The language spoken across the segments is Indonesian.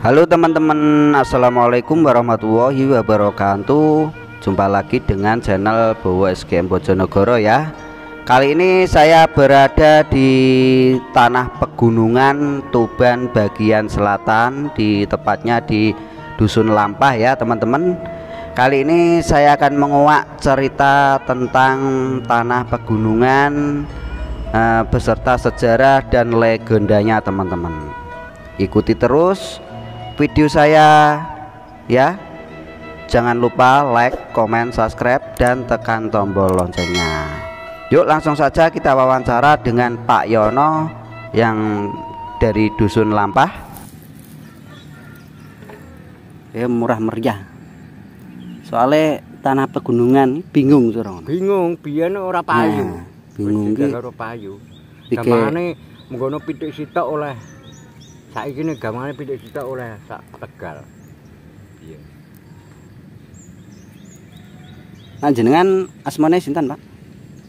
Halo teman-teman Assalamualaikum warahmatullahi wabarakatuh Jumpa lagi dengan channel Bowo SGM Bojonegoro ya Kali ini saya berada di tanah pegunungan Tuban bagian selatan di Tepatnya di Dusun Lampah ya teman-teman Kali ini saya akan menguak cerita tentang tanah pegunungan eh, Beserta sejarah dan legendanya teman-teman Ikuti terus video saya ya jangan lupa like komen subscribe dan tekan tombol loncengnya yuk langsung saja kita wawancara dengan Pak Yono yang dari Dusun Lampah ya murah meriah soalnya tanah pegunungan bingung surong bingung biar orang payu nah, bingung ki ora payu Iki... Damane mengkono pitik sitok oleh saiki ne gamane pitik juta oleh sak Tegal. Iya. Nah, jenengan asmane sintan Pak?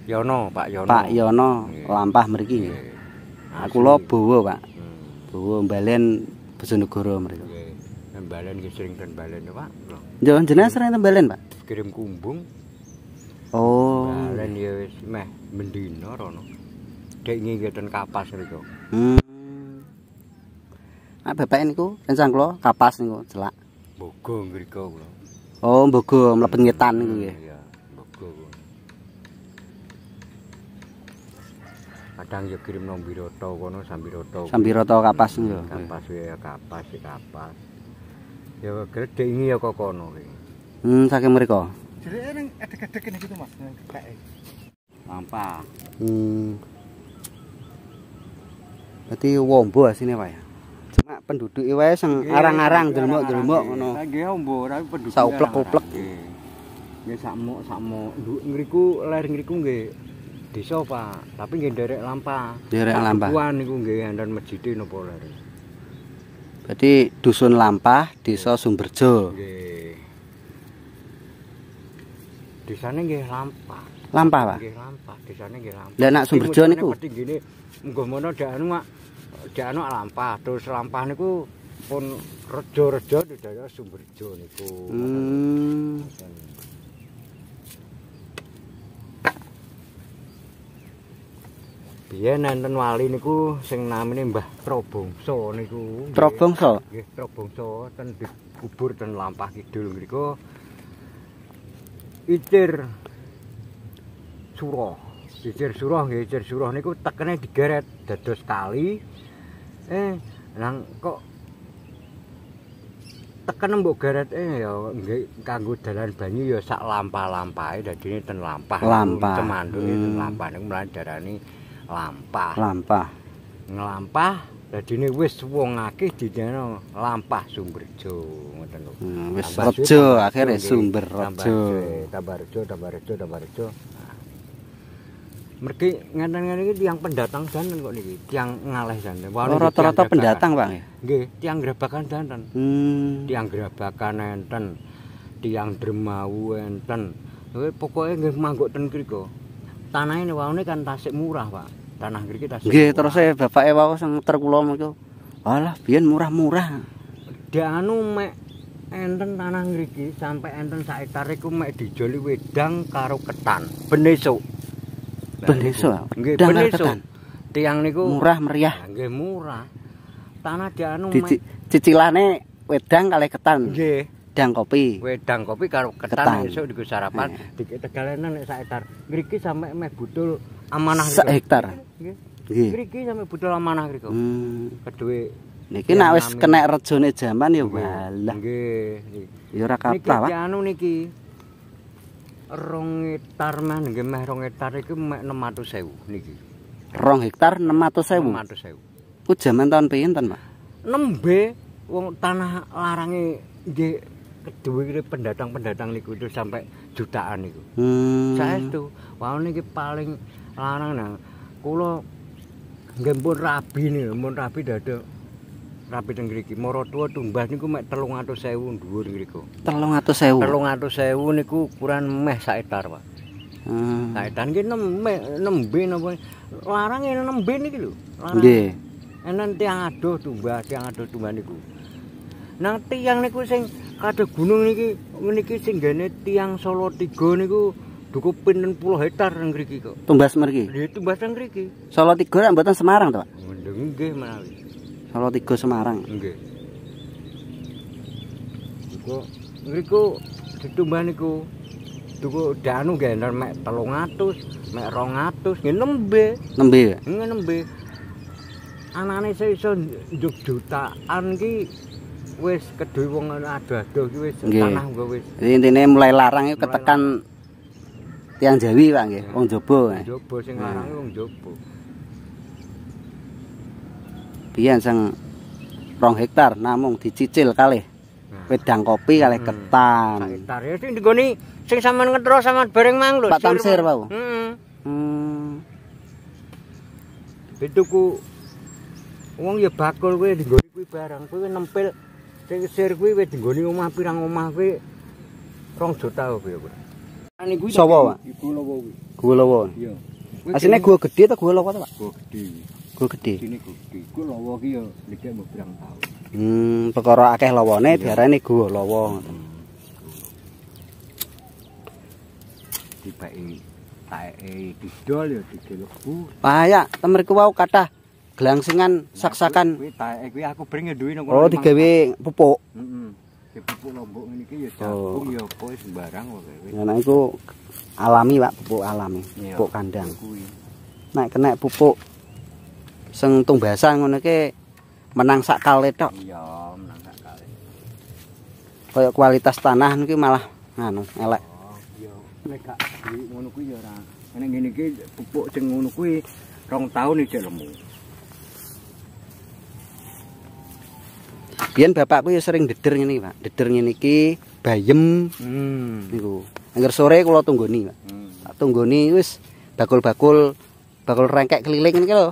Yono, Pak Yono. Pak Yono yeah. lampah mriki. Yeah. Aku lo Bowo, Pak. Hmm. Bowo Balen Bojonegoro mereka. Iya. Nggih. Yeah. Balen ki sering ten Pak. jangan jenengan sering ten Balen, Pak? Kirim kumbung. Oh. Balen ya meh mendino rono. Dek ngingeten kapas mereka. Hmm. Nek bebek ku, rencang kula kapas ku, celak. Bogo mriku kula. Oh, bogo mlebet ngetan iya, ya niku ya. Iya, bogo. Kadang ya kirim nong Biroto kono Sambiroto. Sambiroto kapas nih, ya. Kapas ya kapas ya kapas. Ya gede ini ya kok kono Hmm, saking mereka. Jadi ning edek-edek gitu Mas, ning kekek. Lampa. E. Hmm. Berarti wombo asine Pak ya? cuma penduduk e wae sing arang-arang delmuk-delmuk ngono nggih ombo ora penduduk sauplek-uplek nggih sakmo sakmo ngriku ler ngriku nggih desa Pak tapi nggih nderek lampa nderek lampa kuan niku nggih andan masjide napa ler Jadi dusun Lampah, desa Sumberjo. Di sana nggih Lampah. Lampah, Pak. Nggih Lampah, desane nggih Lampah. Lah nak Sumberjo niku. Mesti ngene nggo mono dak anu, mak. dianu lampah terus lampah niku pun rejo-rejo di daerah Sumberjo niku. Hmm. Biyen enten wali niku sing namine Mbah Probongso niku. Probongso? Nggih, Probongso ten dikubur ten lampah kidul mriku. Icir Suro. Icir Suro nggih, Icir Suro niku tekene digeret dados kali. eh lang kok tekan mbok garet eh ya nggih kanggo dalan banyu ya sak lampah-lampahe dadi ten lampah lampah cemandu hmm. itu lampah niku mulai darani lampah lampah ngelampah jadi ini wis wong akeh di dana lampah sumberjo. jo ngoten lho hmm, wis rejo akhire sumber rejo tabar jo mergi ngenten-ngene iki tiyang pendatang danten kok niki, tiyang ngalih danten. Oh, rata-rata pendatang, Pak. Nggih, tiyang grabakan danten. Hmm. Tiyang grabakan enten. Tiyang Dermawu enten. Kowe pokoke nggih manggok ten mriku. Tanahe waune kan tasik murah, Pak. Tanah mriki tasik. Nggih, terus e bapake wau sing terkula mriku. Alah, biyen murah-murah. Dianu mek enten tanah mriki sampai enten sak hektar iku mek dijoli wedang karo ketan. Ben beleso nggih beleso tiang niku murah meriah nggih murah tanah dianu cicilane wedang kali ketan nggih wedang kopi wedang kopi karo ketan, ketan. esuk di sarapan dikit tegalene nek sak hektar mriki sampe meh butul amanah sak hektar nggih mriki sampe butul amanah mriku hmm. kedue niki nek wis kenek rejone jaman ya walah nggih ya ora kata niki anu niki rong hektar mana nggih meh hektar iki mek 600.000 niki. Rong hektar 600.000. 600.000. Ku jaman tahun pinten, Pak? Nembe wong tanah larange nggih kedue kene pendatang-pendatang niku itu sampai jutaan niku. Hmm. Saya itu, wau niki paling larang nang kula nggih rabi niku, mun rabi dadah rapi teng mriki. Maratua tumbas niku mek 300.000 dhuwur ngriku. 300.000. 300.000 niku ukuran meh sak kurang Pak. Hmm. Sak hektar iki nembe nembe napa larang nembe niki lho. Nggih. Enen yang adoh tumbah, tiang adoh tumbah niku. Nang yang niku sing kada gunung niki meniki sing gene tiang Solo 3 niku Dukuh pinten puluh hektar nang mriki kok. Tumbas mriki. Nggih, tumbas nang mriki. Solo 3 mboten Semarang to, Pak? Nggih, menawi. Solo tiga Semarang. Nggih. Niku ngriku ditumbah niku. Tuku danu gender mek 300, mek 200, nggih nembe. Nembe. Nggih nembe. Anane iso njuk jutaan ki wis kedhe wong ado-ado ki wis tanah nggo wis. Intine mulai larang ketekan tiang Jawi Pak nggih, wong eh. Wong Jaba sing larang wong Jaba. biyen sing rong hektar namung dicicil kalih wedang kopi kalih hmm. ketan. Hektar ya sing nggone sing sampean ngetro sampean bareng mang lho. Pak Tamsir, Pak. Heeh. Hmm. hmm. Bituku wong ya bakul kowe nggone kuwi barang kowe nempel sing sir kuwi wis nggone omah pirang omah kowe rong juta kowe. Ani kuwi sapa, Pak? Ibu Lawa Gua Lawa. Iya. Asline gua gedhe ta gua lawa ta, Pak? Gua gedhe. Gul gedhe. Dene gedhe. Iku lawa ki ya lidah mbok pirang taun. Hmm, perkara akeh lawane iya. diarani gua lawa ngoten. Hmm, Dibaki taeke didol ya digelekku. Lah ya, temerku wau kathah gelangsingan saksakan. Kuwi taeke kuwi aku bring duwe Oh, digawe pupuk. Heeh. Pupuk lombok ngene iki oh. ya jagung ya apa sembarang wae. Nah, iku alami Pak, pupuk alami, iya. pupuk kandang. Nek kena pupuk sing tumbasa ngono ke menang sak kale tok. Iya, menang sak kale. Kaya kualitas tanah niku malah anu elek. Oh, iya. Nek gak ngono kuwi ya ora. Nek ngene iki pupuk sing ngono kuwi rong taun iki lemu. Biyen bapakku ya sering deder ngene Pak. Deder ngene iki bayem. Hmm. Niku. Angger sore kula tunggoni, Pak. Hmm. Tak tunggoni wis bakul-bakul bakul rengkek keliling ini lho.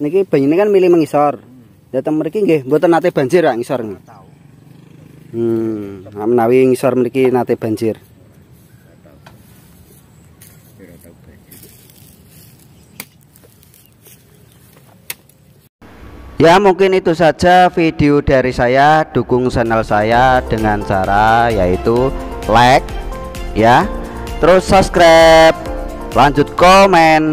niki banyune kan milih mengisor. datang mriki nggih mboten nate banjir ya ngisor. Hmm, nah, menawi ngisor mriki nate banjir. Ya mungkin itu saja video dari saya Dukung channel saya dengan cara yaitu like ya Terus subscribe Lanjut komen